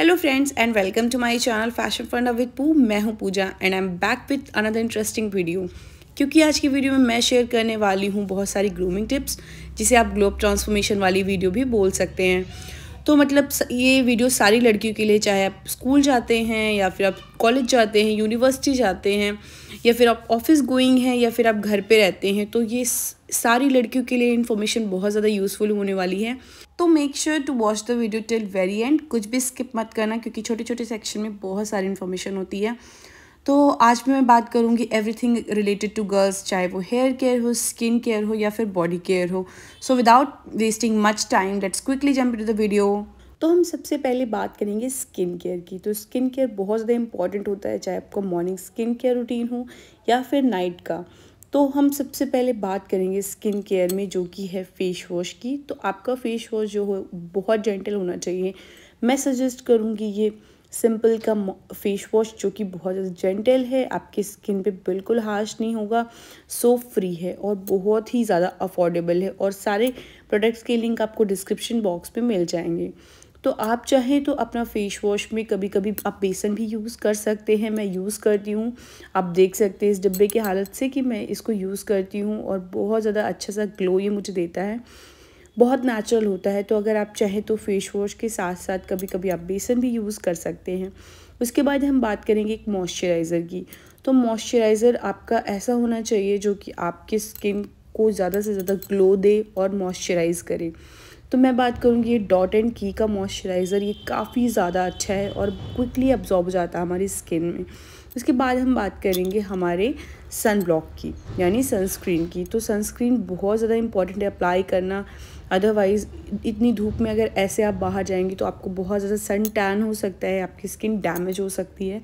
hello friends and welcome to my channel fashion fund with पू मैं हूं Pooja and I am back with another interesting video क्योंकि आज की वीडियो में मैं शेयर करने वाली हूं बहुत सारी ग्रूमिंग टिप्स जिसे आप ग्लोब ट्रांसफॉर्मेशन वाली वीडियो भी बोल सकते हैं तो मतलब ये वीडियो सारी लड़कियों के लिए चाहे आप स्कूल जाते हैं या फिर आप कॉलेज जाते हैं यूनिवर्सिटी जाते हैं या फिर आप ऑफिस गोइंग हैं या फिर आप घर पे रहते हैं तो ये सारी लड़कियों के लिए इन्फॉर्मेशन बहुत ज़्यादा यूज़फुल होने वाली है तो make sure to watch the video till very end कुछ भी स्किप मत करना क्योंकि छोटे छोटे सेक्शन में बहुत सारी इन्फॉर्मेशन होती है तो आज मैं बात करूँगी एवरीथिंग रिलेटेड टू गर्ल्स चाहे वो हेयर केयर हो स्किन केयर हो या फिर बॉडी केयर हो so without wasting much time let's quickly jump to the video तो हम सबसे पहले बात करेंगे स्किन केयर की तो स्किन केयर बहुत ज़्यादा इंपॉर्टेंट होता है चाहे आपका मॉर्निंग स्किन केयर रूटीन हो या फिर नाइट का तो हम सबसे पहले बात करेंगे स्किन केयर में जो कि है फेस वॉश की तो आपका फेस वॉश जो हो बहुत जेंटल होना चाहिए मैं सजेस्ट करूँगी ये सिंपल का फेस वॉश जो कि बहुत जेंटल है आपकी स्किन पे बिल्कुल हार्श नहीं होगा सो फ्री है और बहुत ही ज़्यादा अफोर्डेबल है और सारे प्रोडक्ट्स के लिंक आपको डिस्क्रिप्शन बॉक्स में मिल जाएंगे तो आप चाहें तो अपना फेस वॉश में कभी कभी आप बेसन भी यूज़ कर सकते हैं मैं यूज़ करती हूँ आप देख सकते हैं इस डिब्बे की हालत से कि मैं इसको यूज़ करती हूँ और बहुत ज़्यादा अच्छा सा ग्लो ये मुझे देता है बहुत नेचुरल होता है तो अगर आप चाहें तो फेस वॉश के साथ साथ कभी कभी आप बेसन भी यूज़ कर सकते हैं उसके बाद हम बात करेंगे एक मॉइस्चराइज़र की तो मॉइस्चराइज़र आपका ऐसा होना चाहिए जो कि आपकी स्किन को ज़्यादा से ज़्यादा ग्लो दे और मॉइस्चराइज़ करे तो मैं बात करूँगी ये डॉट एंड की का मॉइस्चराइज़र ये काफ़ी ज़्यादा अच्छा है और क्विकली अब्जॉर्ब हो जाता है हमारी स्किन में उसके बाद हम बात करेंगे हमारे सन ब्लॉक की यानी सनस्क्रीन की तो सनस्क्रीन बहुत ज़्यादा इंपॉर्टेंट है अप्लाई करना अदरवाइज़ इतनी धूप में अगर ऐसे आप बाहर जाएंगे तो आपको बहुत ज़्यादा सन टैन हो सकता है आपकी स्किन डैमेज हो सकती है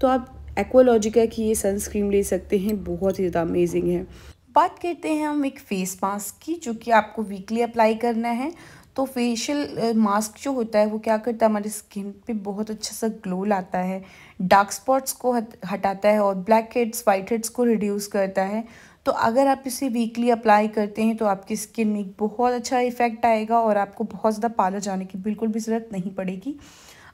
तो आप एक्वालॉजिका की ये सनस्क्रीन ले सकते हैं बहुत ही ज़्यादा अमेजिंग है बात करते हैं हम एक फेस मास्क की जो कि आपको वीकली अप्लाई करना है तो फेशियल मास्क जो होता है वो क्या करता है हमारी स्किन पे बहुत अच्छा सा ग्लो लाता है डार्क स्पॉट्स को हटाता है और ब्लैक हेड्स वाइट हेड्स को रिड्यूस करता है तो अगर आप इसे वीकली अप्लाई करते हैं तो आपकी स्किन में बहुत अच्छा इफेक्ट आएगा और आपको बहुत ज़्यादा पार्लर जाने की बिल्कुल भी ज़रूरत नहीं पड़ेगी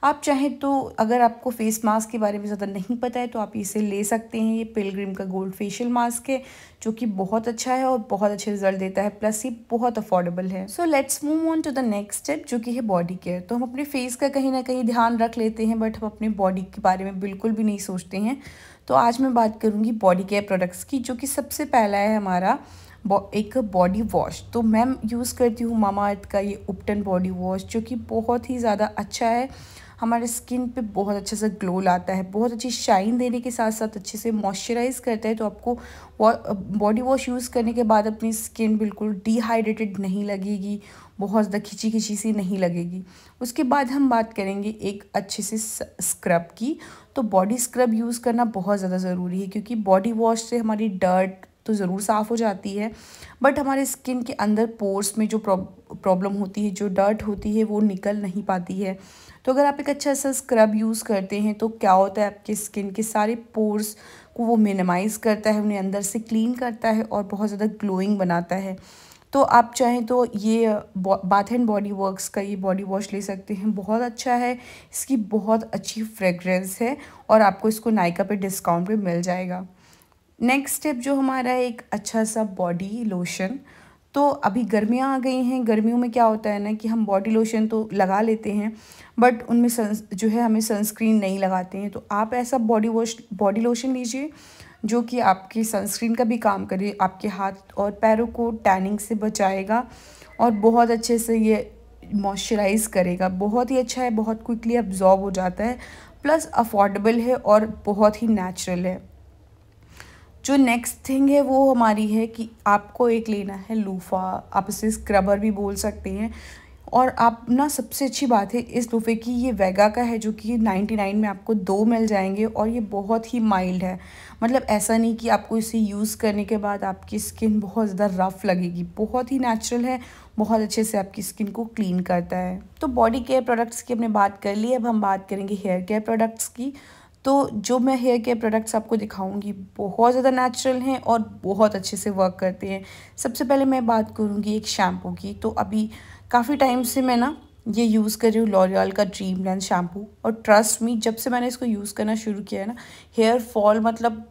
आप चाहें तो अगर आपको फेस मास्क के बारे में ज़्यादा नहीं पता है तो आप इसे ले सकते हैं ये पिलग्रिम का गोल्ड फेशियल मास्क है जो कि बहुत अच्छा है और बहुत अच्छे रिजल्ट देता है प्लस ये बहुत अफोर्डेबल है so let's move on to the next step जो कि है बॉडी केयर तो हम अपने फेस का कहीं ना कहीं ध्यान रख लेते हैं बट हम अपने बॉडी के बारे में बिल्कुल भी नहीं सोचते हैं तो आज मैं बात करूँगी बॉडी केयर प्रोडक्ट्स की जो कि सबसे पहला है हमारा एक बॉडी वॉश तो मैम यूज़ करती हूँ मामा अर्थ का ये उपटन बॉडी वॉश जो कि बहुत ही ज़्यादा अच्छा है हमारे स्किन पे बहुत अच्छे से ग्लो लाता है बहुत अच्छी शाइन देने के साथ साथ अच्छे से मॉइस्चराइज़ करता है तो आपको बॉडी वॉश यूज़ करने के बाद अपनी स्किन बिल्कुल डिहाइड्रेटेड नहीं लगेगी बहुत ज़्यादा खिंची खिंची सी नहीं लगेगी उसके बाद हम बात करेंगे एक अच्छे से स्क्रब की तो बॉडी स्क्रब यूज़ करना बहुत ज़्यादा ज़रूरी है क्योंकि बॉडी वॉश से हमारी डर्ट तो ज़रूर साफ़ हो जाती है बट हमारे स्किन के अंदर पोर्स में जो प्रॉब्लम होती है जो डर्ट होती है वो निकल नहीं पाती है तो अगर आप एक अच्छा सा स्क्रब यूज़ करते हैं तो क्या होता है आपकी स्किन के सारे पोर्स को वो मिनिमाइज़ करता है उन्हें अंदर से क्लीन करता है और बहुत ज़्यादा ग्लोइंग बनाता है तो आप चाहें तो ये बाथ एंड बॉडी वर्कस का ये बॉडी वॉश ले सकते हैं बहुत अच्छा है इसकी बहुत अच्छी फ्रेगरेंस है और आपको इसको नायका पे डिस्काउंट पे मिल जाएगा नेक्स्ट स्टेप जो हमारा है एक अच्छा सा बॉडी लोशन तो अभी गर्मियाँ आ गई हैं गर्मियों में क्या होता है ना कि हम बॉडी लोशन तो लगा लेते हैं बट उनमें सन जो है हमें सनस्क्रीन नहीं लगाते हैं तो आप ऐसा बॉडी वॉश बॉडी लोशन लीजिए जो कि आपकी सनस्क्रीन का भी काम करे आपके हाथ और पैरों को टैनिंग से बचाएगा और बहुत अच्छे से ये मॉइस्चराइज़ करेगा बहुत ही अच्छा है बहुत क्विकली अब्जॉर्ब हो जाता है प्लस अफोर्डेबल है और बहुत ही नेचुरल है जो नेक्स्ट थिंग है वो हमारी है कि आपको एक लेना है लूफा आप इसे स्क्रबर भी बोल सकते हैं और आप ना सबसे अच्छी बात है इस लूफे की ये वेगा का है जो कि 99 में आपको दो मिल जाएंगे और ये बहुत ही माइल्ड है मतलब ऐसा नहीं कि आपको इसे यूज़ करने के बाद आपकी स्किन बहुत ज़्यादा रफ़ लगेगी बहुत ही नेचुरल है बहुत अच्छे से आपकी स्किन को क्लीन करता है तो बॉडी केयर प्रोडक्ट्स की हमने बात कर ली अब हम बात करेंगे हेयर केयर प्रोडक्ट्स की तो जो मैं हेयर केयर प्रोडक्ट्स आपको दिखाऊंगी बहुत ज़्यादा नेचुरल हैं और बहुत अच्छे से वर्क करते हैं सबसे पहले मैं बात करूँगी एक शैम्पू की तो अभी काफ़ी टाइम से मैं ना ये यूज़ कर रही हूँ लॉरियल का ड्रीम लैंड शैम्पू और ट्रस्ट मी जब से मैंने इसको यूज़ करना शुरू किया है ना हेयर फॉल मतलब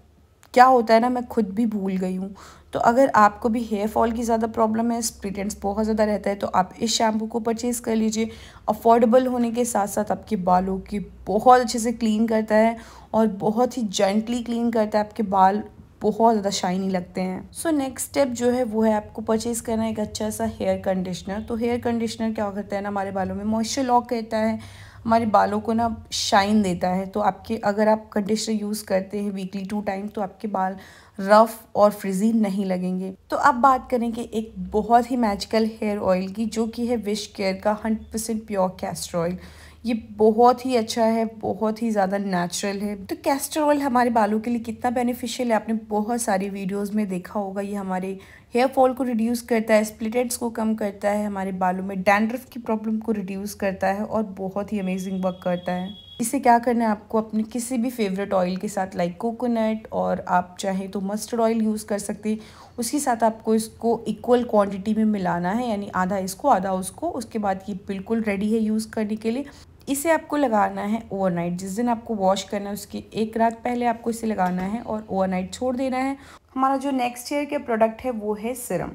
क्या होता है ना मैं खुद भी भूल गई हूँ तो अगर आपको भी हेयर फॉल की ज़्यादा प्रॉब्लम है स्प्रिटेंस बहुत ज़्यादा रहता है तो आप इस शैम्पू को परचेज़ कर लीजिए अफोर्डेबल होने के साथ साथ आपके बालों की बहुत अच्छे से क्लीन करता है और बहुत ही जेंटली क्लीन करता है आपके बाल बहुत ज़्यादा शाइनी लगते हैं सो नेक्स्ट स्टेप जो है वो है आपको परचेज़ करना एक अच्छा सा हेयर कंडीशनर तो हेयर कंडीशनर क्या करता है ना हमारे बालों में मॉइस्चर लॉक करता है हमारे बालों को ना शाइन देता है तो आपके अगर आप कंडीशनर यूज़ करते हैं वीकली टू टाइम तो आपके बाल रफ़ और फ्रिजी नहीं लगेंगे तो अब बात करेंगे एक बहुत ही मैजिकल हेयर ऑयल की जो कि है विश केयर का hundred percent pure castor oil ये बहुत ही अच्छा है बहुत ही ज़्यादा नेचुरल है तो कैस्टर ऑयल हमारे बालों के लिए कितना बेनिफिशियल है आपने बहुत सारी वीडियोस में देखा होगा ये हमारे हेयर फॉल को रिड्यूस करता है स्प्लिटेड्स को कम करता है हमारे बालों में डैंड्रफ की प्रॉब्लम को रिड्यूस करता है और बहुत ही अमेजिंग वर्क करता है इसे क्या करना है आपको अपने किसी भी फेवरेट ऑयल के साथ लाइक कोकोनट और आप चाहें तो मस्टर्ड ऑयल यूज़ कर सकते हैं उसके साथ आपको इसको इक्वल क्वांटिटी में मिलाना है यानी आधा इसको आधा उसको उसके बाद ये बिल्कुल रेडी है यूज़ करने के लिए इसे आपको लगाना है ओवरनाइट जिस दिन आपको वॉश करना है उसकी एक रात पहले आपको इसे लगाना है और ओवरनाइट छोड़ देना है हमारा जो नेक्स्ट हेयर के प्रोडक्ट है वो है सिरम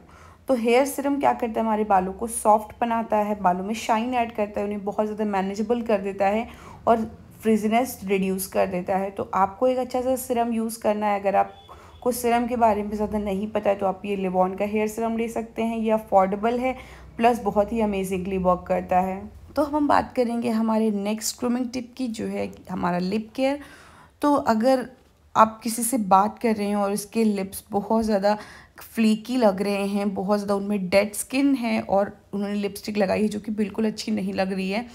तो हेयर सिरम क्या करता है हमारे बालों को सॉफ्ट बनाता है बालों में शाइन ऐड करता है उन्हें बहुत ज़्यादा मैनेजेबल कर देता है और फ्रिजनेस रिड्यूस कर देता है तो आपको एक अच्छा सा सिरम यूज़ करना है अगर आप को सिरम के बारे में ज़्यादा नहीं पता है तो आप ये लिबॉन का हेयर सिरम ले सकते हैं ये अफोर्डेबल है प्लस बहुत ही अमेजिंगली वर्क करता है तो हम बात करेंगे हमारे नेक्स्ट ग्रूमिंग टिप की जो है हमारा लिप केयर तो अगर आप किसी से बात कर रहे हैं और इसके लिप्स बहुत ज़्यादा फ्लीकी लग रहे हैं बहुत ज़्यादा उनमें डेड स्किन है और उन्होंने लिपस्टिक लगाई है जो कि बिल्कुल अच्छी नहीं लग रही है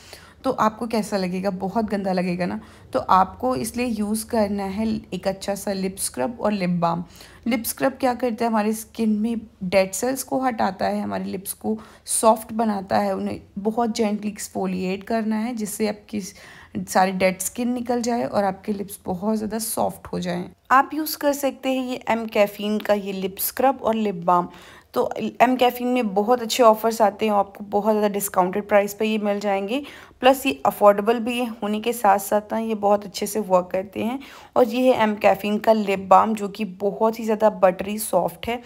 तो आपको कैसा लगेगा बहुत गंदा लगेगा ना तो आपको इसलिए यूज़ करना है एक अच्छा सा लिप स्क्रब और लिप बाम लिप स्क्रब क्या करता है हमारी स्किन में डेड सेल्स को हटाता है हमारे लिप्स को सॉफ्ट बनाता है उन्हें बहुत जेंटली एक्सपोलिएट करना है जिससे आपकी सारी डेड स्किन निकल जाए और आपके लिप्स बहुत ज़्यादा सॉफ्ट हो जाएं आप यूज़ कर सकते हैं ये एम कैफीन का ये लिप स्क्रब और लिप बाम तो एम कैफीन में बहुत अच्छे ऑफर्स आते हैं आपको बहुत ज़्यादा डिस्काउंटेड प्राइस पर ये मिल जाएंगे प्लस ये अफोर्डेबल भी होने के साथ साथ ना ये बहुत अच्छे से वर्क करते हैं और ये है एम कैफ़िन का लिप बाम जो कि बहुत ही ज़्यादा बटरी सॉफ्ट है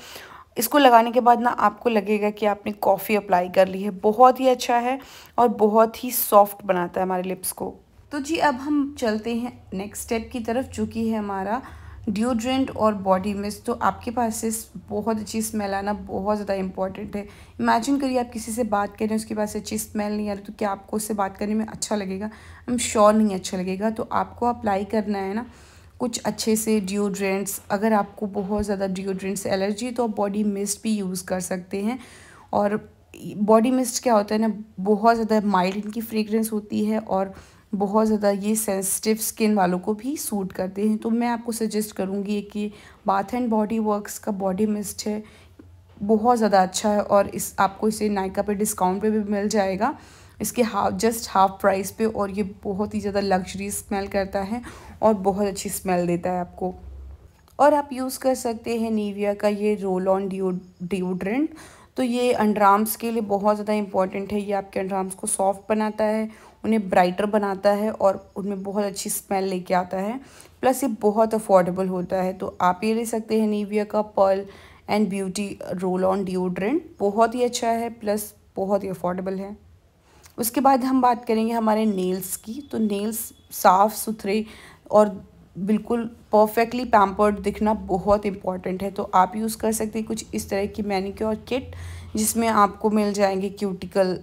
इसको लगाने के बाद ना आपको लगेगा कि आपने कॉफ़ी अप्लाई कर ली है बहुत ही अच्छा है और बहुत ही सॉफ्ट बनाता है हमारे लिप्स को तो जी अब हम चलते हैं नेक्स्ट स्टेप की तरफ जो कि है हमारा डिओड्रेंट और बॉडी मिस्ट तो आपके पास से बहुत अच्छी स्मेल आना बहुत ज़्यादा इंपॉर्टेंट है इमेजिन करिए आप किसी से बात करें उसके पास अच्छी स्मेल नहीं आ रही तो क्या आपको उससे बात करने में अच्छा लगेगा एम श्योर नहीं अच्छा लगेगा तो आपको अप्लाई करना है ना कुछ अच्छे से डिओड्रेंट्स अगर आपको बहुत ज़्यादा डिओड्रेंट्स एलर्जी तो आप बॉडी मिस्ट भी यूज़ कर सकते हैं और बॉडी मिस्ट क्या होता है ना बहुत ज़्यादा माइल्ड इनकी फ्रेगरेंस होती है और बहुत ज़्यादा ये सेंसिटिव स्किन वालों को भी सूट करते हैं तो मैं आपको सजेस्ट करूँगी कि बाथ एंड बॉडी वर्क्स का बॉडी मिस्ट है बहुत ज़्यादा अच्छा है और इस आपको इसे नायका पे डिस्काउंट पे भी मिल जाएगा इसके हाफ जस्ट हाफ प्राइस पे और ये बहुत ही ज़्यादा लग्जरी स्मेल करता है और बहुत अच्छी स्मेल देता है आपको और आप यूज़ कर सकते हैं नीविया का ये रोल ऑन डिओड्रेंट तो ये अंडर आर्म्स के लिए बहुत ज़्यादा इंपॉर्टेंट है ये आपके अंडर आर्म्स को सॉफ्ट बनाता है उन्हें ब्राइटर बनाता है और उनमें बहुत अच्छी स्मेल लेके आता है प्लस ये बहुत अफोर्डेबल होता है तो आप ये ले सकते हैं नीविया का pearl and beauty roll on deodorant बहुत ही अच्छा है प्लस बहुत ही अफोर्डेबल है उसके बाद हम बात करेंगे हमारे नेल्स की तो नेल्स साफ़ सुथरे और बिल्कुल परफेक्टली पैम्पर्ड दिखना बहुत इंपॉर्टेंट है तो आप यूज़ कर सकते हैं कुछ इस तरह की मैनिक्योर किट जिसमें आपको मिल जाएंगे क्यूटिकल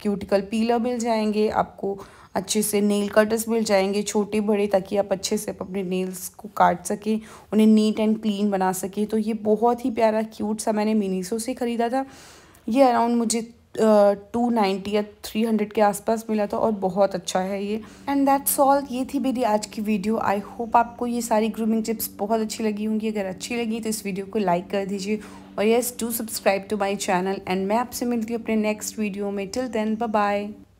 क्यूटिकल पीलर मिल जाएंगे आपको अच्छे से नेल कटर्स मिल जाएंगे छोटे बड़े ताकि आप अच्छे से अपने नेल्स को काट सकें उन्हें नीट एंड क्लीन बना सकें तो ये बहुत ही प्यारा क्यूट सा मैंने मीनीसो से ख़रीदा था ये अराउंड मुझे टू नाइन्टी या थ्री हंड्रेड के आसपास मिला था और बहुत अच्छा है ये एंड दैट्स ऑल ये थी मेरी आज की वीडियो आई होप आपको ये सारी ग्रूमिंग टिप्स बहुत अच्छी लगी होंगी अगर अच्छी लगी तो इस वीडियो को लाइक कर दीजिए और yes do subscribe to my channel and मैं आपसे मिलती हूँ अपने नेक्स्ट वीडियो में टिल देन बाय